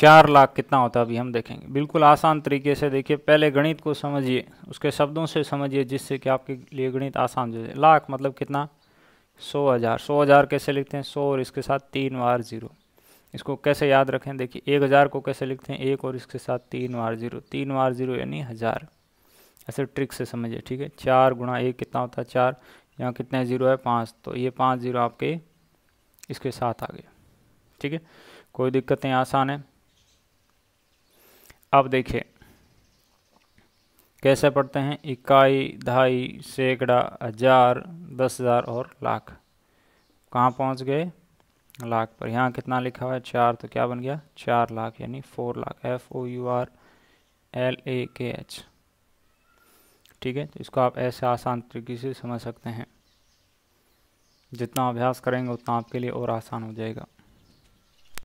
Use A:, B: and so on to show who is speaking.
A: चार लाख कितना होता है अभी हम देखेंगे बिल्कुल आसान तरीके से देखिए पहले गणित को समझिए उसके शब्दों से समझिए जिससे कि आपके लिए गणित आसान हो जाए लाख मतलब कितना सौ हज़ार सौ हज़ार कैसे लिखते हैं सौ और इसके साथ तीन बार ज़ीरो इसको कैसे याद रखें देखिए एक हज़ार को कैसे लिखते हैं एक और इसके साथ तीन बार ज़ीरो तीन बार ज़ीरो यानी हज़ार ऐसे ट्रिक से समझिए ठीक है चार गुणा एक कितना होता है चार यहाँ कितने ज़ीरो है पाँच तो ये पाँच ज़ीरो आपके इसके साथ आ गया ठीक है कोई दिक्कतें आसान है अब देखिए कैसे पढ़ते हैं इकाई ढाई सैकड़ा हजार दस हजार और लाख कहाँ पहुँच गए लाख पर यहाँ कितना लिखा हुआ है चार तो क्या बन गया चार लाख यानी four lakh F O U R L A K H ठीक है तो इसको आप ऐसे आसान तरीके से समझ सकते हैं जितना अभ्यास करेंगे उतना आपके लिए और आसान हो जाएगा